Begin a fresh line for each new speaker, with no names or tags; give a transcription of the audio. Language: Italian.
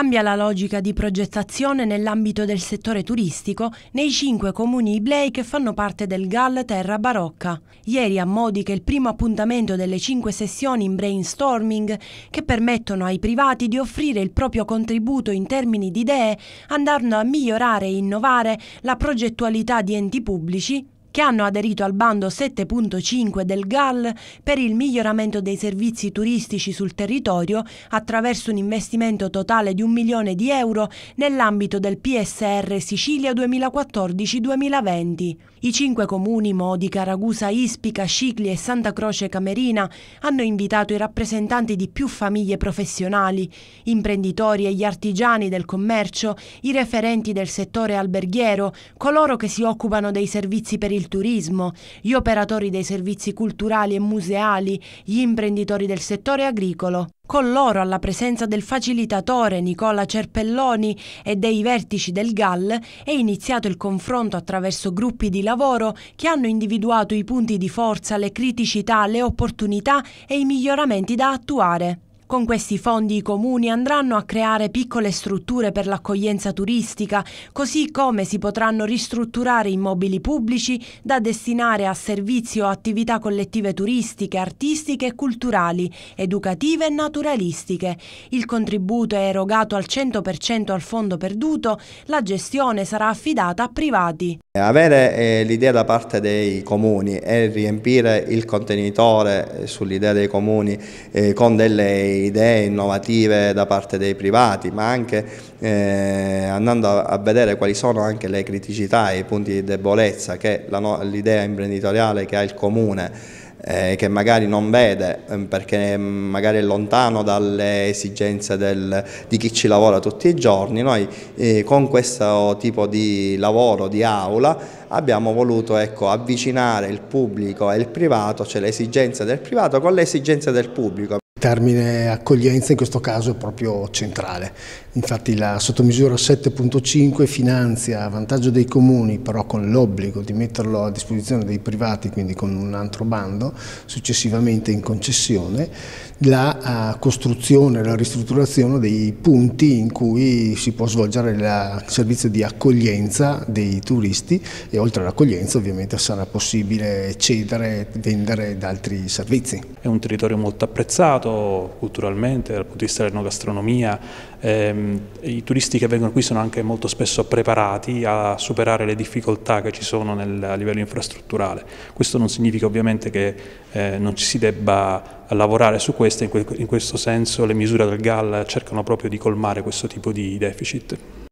Cambia la logica di progettazione nell'ambito del settore turistico nei cinque comuni iblei che fanno parte del GAL Terra Barocca. Ieri a Modica il primo appuntamento delle cinque sessioni in brainstorming che permettono ai privati di offrire il proprio contributo in termini di idee andando a migliorare e innovare la progettualità di enti pubblici, che hanno aderito al bando 7.5 del GAL per il miglioramento dei servizi turistici sul territorio attraverso un investimento totale di un milione di euro nell'ambito del PSR Sicilia 2014-2020. I cinque comuni Modica, Ragusa, Ispica, Scicli e Santa Croce Camerina hanno invitato i rappresentanti di più famiglie professionali, imprenditori e gli artigiani del commercio, i referenti del settore alberghiero, coloro che si occupano dei servizi per il turismo, gli operatori dei servizi culturali e museali, gli imprenditori del settore agricolo. Con loro, alla presenza del facilitatore Nicola Cerpelloni e dei vertici del GAL, è iniziato il confronto attraverso gruppi di lavoro che hanno individuato i punti di forza, le criticità, le opportunità e i miglioramenti da attuare. Con questi fondi i comuni andranno a creare piccole strutture per l'accoglienza turistica, così come si potranno ristrutturare immobili pubblici da destinare a servizi o attività collettive turistiche, artistiche e culturali, educative e naturalistiche. Il contributo è erogato al 100% al fondo perduto, la gestione sarà affidata a privati.
Eh, avere eh, l'idea da parte dei comuni e riempire il contenitore eh, sull'idea dei comuni eh, con delle idee innovative da parte dei privati, ma anche eh, andando a, a, vedere quali sono anche le criticità e i punti di debolezza che l'idea imprenditoriale che ha il comune eh, che magari non vede eh, perché ehm, magari è lontano dalle esigenze del, di chi ci lavora tutti i giorni, noi eh, con questo tipo di lavoro di aula abbiamo voluto ecco, avvicinare il pubblico e il privato, cioè le esigenze del privato con le esigenze del pubblico,
termine accoglienza in questo caso è proprio centrale. Infatti la sottomisura 7.5 finanzia a vantaggio dei comuni, però con l'obbligo di metterlo a disposizione dei privati, quindi con un altro bando, successivamente in concessione, la uh, costruzione, la ristrutturazione dei punti in cui si può svolgere il servizio di accoglienza dei turisti e oltre all'accoglienza ovviamente sarà possibile cedere, e vendere da altri servizi.
È un territorio molto apprezzato, ricavato culturalmente dal punto di vista dell'enogastronomia. Ehm, I turisti che vengono qui sono anche molto spesso preparati a superare le difficoltà che ci sono nel, a livello infrastrutturale. Questo non significa ovviamente che eh, non ci si debba lavorare su questo, in, que in questo senso le misure del GAL cercano proprio di colmare questo tipo di deficit.